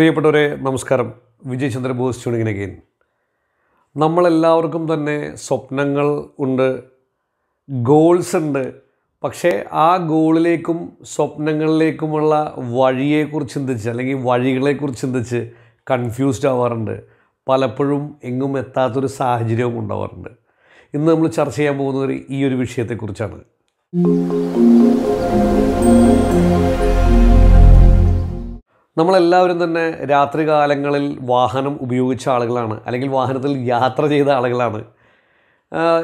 പ്രിയപ്പെട്ടവരെ നമസ്കാരം Vijay Bose tuning in again നമ്മളെല്ലാവർക്കും തന്നെ സ്വപ്നങ്ങൾ ഉണ്ട് ഗോൾസ് ഉണ്ട് പക്ഷേ ആ ഗോളിലേക്കും സ്വപ്നങ്ങളിലേക്കുമുള്ള വഴിയെക്കുറിച്ച് ചിന്തിച്ച് അല്ലെങ്കിൽ വഴികളെക്കുറിച്ച് ചിന്തിച്ച് കൺഫ്യൂസ്ഡ് ആവാറുണ്ട് പലപ്പോഴും എങ്ങും എത്താത്തൊരു സാഹചര്യവും ഉണ്ടാവാറുണ്ട് ഇന്ന് നമ്മൾ ചർച്ച ചെയ്യാൻ പോകുന്നത് ഈ ഒരു വിഷയത്തെക്കുറിച്ചാണ് നമ്മളെല്ലാവരും തന്നെ രാത്രികാലങ്ങളിൽ വാഹനം ഉപയോഗിച്ച ആളുകളാണ് അല്ലെങ്കിൽ വാഹനത്തിൽ യാത്ര ചെയ്ത ആളുകളാണ്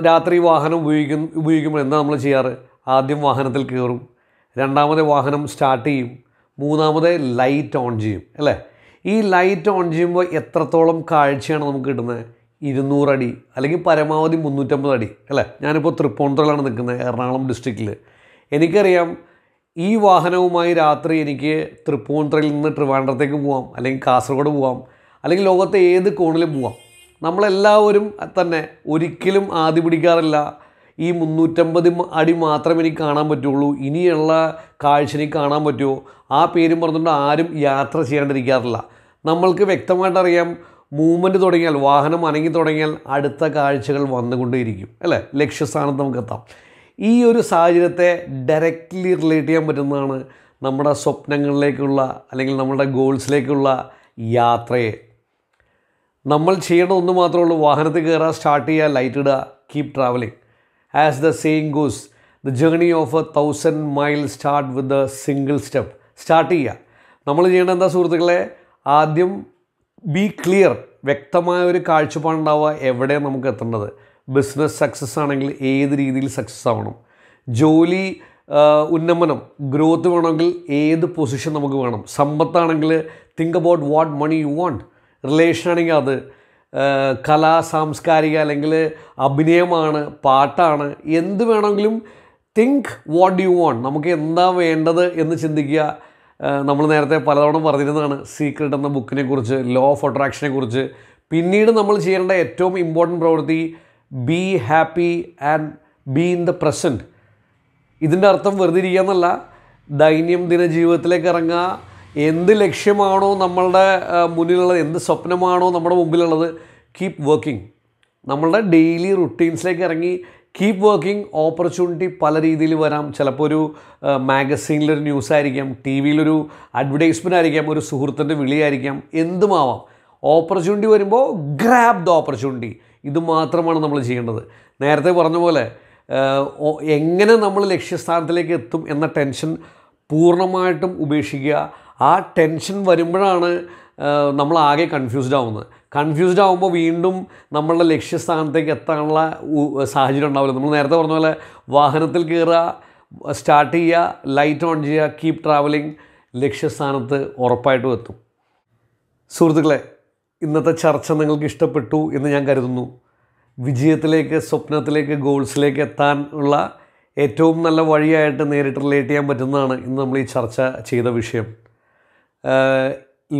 രാത്രി വാഹനം ഉപയോഗിക്കും ഉപയോഗിക്കുമ്പോൾ എന്താ നമ്മൾ ചെയ്യാറ് ആദ്യം വാഹനത്തിൽ കയറും രണ്ടാമത് വാഹനം സ്റ്റാർട്ട് ചെയ്യും മൂന്നാമത് ലൈറ്റ് ഓൺ ചെയ്യും അല്ലേ ഈ ലൈറ്റ് ഓൺ ചെയ്യുമ്പോൾ എത്രത്തോളം കാഴ്ചയാണ് നമുക്ക് കിട്ടുന്നത് ഇരുന്നൂറടി അല്ലെങ്കിൽ പരമാവധി മുന്നൂറ്റമ്പത് അടി അല്ലേ ഞാനിപ്പോൾ തൃപ്പൂണിത്തുറയിലാണ് നിൽക്കുന്നത് എറണാകുളം ഡിസ്ട്രിക്റ്റിൽ എനിക്കറിയാം ഈ വാഹനവുമായി രാത്രി എനിക്ക് തൃപ്പൂണിത്തുറയിൽ നിന്ന് ട്രിവാൻഡ്രത്തേക്ക് പോവാം അല്ലെങ്കിൽ കാസർഗോഡ് പോവാം അല്ലെങ്കിൽ ലോകത്തെ ഏത് കോണിലും പോവാം നമ്മളെല്ലാവരും തന്നെ ഒരിക്കലും ആദ്യ പിടിക്കാറില്ല ഈ മുന്നൂറ്റമ്പത് അടി മാത്രമേ എനിക്ക് കാണാൻ പറ്റുള്ളൂ ഇനിയുള്ള കാഴ്ച എനിക്ക് കാണാൻ പറ്റുമോ ആ പേരും പറഞ്ഞുകൊണ്ട് ആരും യാത്ര ചെയ്യാണ്ടിരിക്കാറില്ല നമ്മൾക്ക് വ്യക്തമായിട്ട് അറിയാം മൂവ്മെൻറ്റ് തുടങ്ങിയാൽ വാഹനം അനങ്ങി തുടങ്ങിയാൽ അടുത്ത കാഴ്ചകൾ വന്നുകൊണ്ടേയിരിക്കും അല്ലേ ലക്ഷ്യസ്ഥാനത്ത് നമുക്ക് എത്താം ഈ ഒരു സാഹചര്യത്തെ ഡയറക്റ്റ്ലി റിലേറ്റ് ചെയ്യാൻ പറ്റുന്നതാണ് നമ്മുടെ സ്വപ്നങ്ങളിലേക്കുള്ള അല്ലെങ്കിൽ നമ്മുടെ ഗോൾസിലേക്കുള്ള യാത്രയെ നമ്മൾ ചെയ്യേണ്ട ഒന്ന് മാത്രമേ ഉള്ളൂ വാഹനത്തിൽ കയറുക സ്റ്റാർട്ട് ചെയ്യുക ലൈറ്റ് ഇടുക keep travelling as the saying goes the journey of a thousand mile start with a single step start ചെയ്യുക നമ്മൾ ചെയ്യേണ്ട എന്താ സുഹൃത്തുക്കളെ ആദ്യം ബി ക്ലിയർ വ്യക്തമായ ഒരു കാഴ്ചപ്പാടുണ്ടാവുക എവിടെ നമുക്ക് എത്തേണ്ടത് ബിസിനസ് സക്സസ് ആണെങ്കിൽ ഏത് രീതിയിൽ സക്സസ് ആവണം ജോലി ഉന്നമനം ഗ്രോത്ത് വേണമെങ്കിൽ ഏത് പൊസിഷൻ നമുക്ക് വേണം സമ്പത്താണെങ്കിൽ think about what money you want relation ആണെങ്കിൽ അത് കലാ സാംസ്കാരിക അല്ലെങ്കിൽ അഭിനയമാണ് പാട്ടാണ് എന്ത് വേണമെങ്കിലും തിങ്ക് വാട്ട് യു വാണ്ട് നമുക്ക് എന്താ വേണ്ടത് എന്ന് ചിന്തിക്കുക നമ്മൾ നേരത്തെ പലതവണ പറഞ്ഞിരുന്നതാണ് സീക്രട്ട് എന്ന ബുക്കിനെ കുറിച്ച് ലോ ഓഫ് അട്രാക്ഷനെ കുറിച്ച് പിന്നീട് നമ്മൾ ചെയ്യേണ്ട ഏറ്റവും ഇമ്പോർട്ടൻറ്റ് പ്രവൃത്തി be happy and be in the present ഇതിൻ്റെ അർത്ഥം വെറുതെ ഇരിക്കുക എന്നല്ല ദൈനംദിന ജീവിതത്തിലേക്ക് ഇറങ്ങുക എന്ത് ലക്ഷ്യമാണോ നമ്മളുടെ മുന്നിലുള്ളത് എന്ത് സ്വപ്നമാണോ നമ്മുടെ മുമ്പിലുള്ളത് കീപ്പ് വർക്കിംഗ് നമ്മളുടെ ഡെയിലി റുട്ടീൻസിലേക്ക് ഇറങ്ങി കീപ്പ് വർക്കിംഗ് ഓപ്പർച്യൂണിറ്റി പല രീതിയിൽ വരാം ചിലപ്പോൾ ഒരു മാഗസീനിലൊരു ന്യൂസ് ആയിരിക്കാം ടി വിയിലൊരു അഡ്വർടൈസ്മെൻ്റ് ആയിരിക്കാം ഒരു സുഹൃത്തിൻ്റെ വിളിയായിരിക്കാം എന്തുമാവാം ഓപ്പർച്യൂണിറ്റി വരുമ്പോൾ ഗ്രാബ് ദ ഓപ്പർച്യൂണിറ്റി ഇത് മാത്രമാണ് നമ്മൾ ചെയ്യേണ്ടത് നേരത്തെ പറഞ്ഞ പോലെ എങ്ങനെ നമ്മൾ ലക്ഷ്യസ്ഥാനത്തിലേക്ക് എത്തും എന്ന ടെൻഷൻ പൂർണ്ണമായിട്ടും ഉപേക്ഷിക്കുക ആ ടെൻഷൻ വരുമ്പോഴാണ് നമ്മൾ ആകെ കൺഫ്യൂസ്ഡ് ആവുന്നത് കൺഫ്യൂസ്ഡ് ആകുമ്പോൾ വീണ്ടും നമ്മളുടെ ലക്ഷ്യസ്ഥാനത്തേക്ക് എത്താനുള്ള സാഹചര്യം ഉണ്ടാവില്ല നമ്മൾ നേരത്തെ പറഞ്ഞ പോലെ വാഹനത്തിൽ കയറുക സ്റ്റാർട്ട് ചെയ്യുക ലൈറ്റ് ഓൺ ചെയ്യുക കീപ് ട്രാവലിംഗ് ലക്ഷ്യസ്ഥാനത്ത് ഉറപ്പായിട്ടും എത്തും സുഹൃത്തുക്കളെ ഇന്നത്തെ ചർച്ച നിങ്ങൾക്ക് ഇഷ്ടപ്പെട്ടു എന്ന് ഞാൻ കരുതുന്നു വിജയത്തിലേക്ക് സ്വപ്നത്തിലേക്ക് ഗോൾസിലേക്ക് എത്താൻ ഉള്ള ഏറ്റവും നല്ല വഴിയായിട്ട് നേരിട്ട് റിലേറ്റ് ചെയ്യാൻ പറ്റുന്നതാണ് ഇന്ന് നമ്മൾ ഈ ചർച്ച ചെയ്ത വിഷയം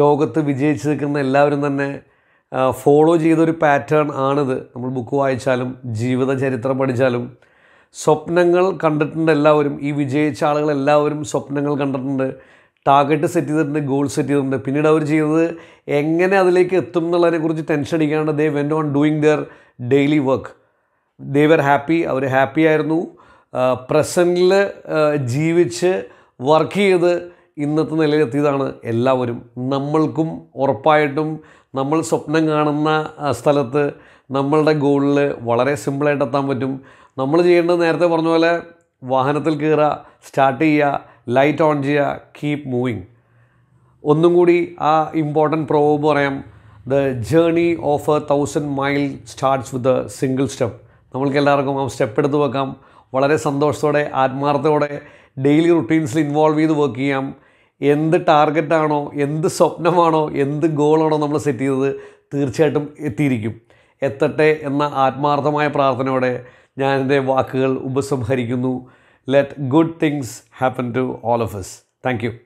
ലോകത്ത് വിജയിച്ച് നിൽക്കുന്ന എല്ലാവരും തന്നെ ഫോളോ ചെയ്തൊരു പാറ്റേൺ ആണിത് നമ്മൾ ബുക്ക് വായിച്ചാലും ജീവിത ചരിത്രം പഠിച്ചാലും സ്വപ്നങ്ങൾ കണ്ടിട്ടുണ്ട് എല്ലാവരും ഈ വിജയിച്ച ആളുകളെല്ലാവരും എല്ലാവരും സ്വപ്നങ്ങൾ കണ്ടിട്ടുണ്ട് ടാർഗറ്റ് സെറ്റ് ചെയ്തിട്ടുണ്ട് ഗോൾ സെറ്റ് ചെയ്തിട്ടുണ്ട് പിന്നീട് അവർ ചെയ്തത് എങ്ങനെ അതിലേക്ക് എത്തും എന്നുള്ളതിനെക്കുറിച്ച് ടെൻഷൻ അടിക്കാണ്ട് they went on doing their daily work they were happy അവർ ഹാപ്പി ആയിരുന്നു പ്രസൻറ്റിൽ ജീവിച്ച് വർക്ക് ചെയ്ത് ഇന്നത്തെ നിലയിലെത്തിയതാണ് എല്ലാവരും നമ്മൾക്കും ഉറപ്പായിട്ടും നമ്മൾ സ്വപ്നം കാണുന്ന സ്ഥലത്ത് നമ്മളുടെ ഗോളിൽ വളരെ സിമ്പിളായിട്ട് എത്താൻ പറ്റും നമ്മൾ ചെയ്യേണ്ടത് നേരത്തെ പറഞ്ഞ പോലെ വാഹനത്തിൽ കയറുക സ്റ്റാർട്ട് ചെയ്യുക ലൈറ്റ് ഓൺ ചെയ്യുക കീപ്പ് മൂവിങ് ഒന്നും കൂടി ആ ഇമ്പോർട്ടൻറ്റ് പ്രോവ് പറയാം the journey of a thousand mile starts with a single step നമ്മൾക്ക് എല്ലാവർക്കും ആ സ്റ്റെപ്പ് എടുത്ത് വെക്കാം വളരെ സന്തോഷത്തോടെ ആത്മാർത്ഥത്തോടെ ഡെയിലി റുട്ടീൻസിൽ ഇൻവോൾവ് ചെയ്ത് വർക്ക് ചെയ്യാം എന്ത് ടാർഗറ്റാണോ എന്ത് സ്വപ്നമാണോ എന്ത് ഗോളാണോ നമ്മൾ സെറ്റ് ചെയ്തത് തീർച്ചയായിട്ടും എത്തിയിരിക്കും എത്തട്ടെ എന്ന ആത്മാർത്ഥമായ പ്രാർത്ഥനയോടെ ഞാനെൻ്റെ വാക്കുകൾ ഉപസംഹരിക്കുന്നു let good things happen to all of us. Thank you.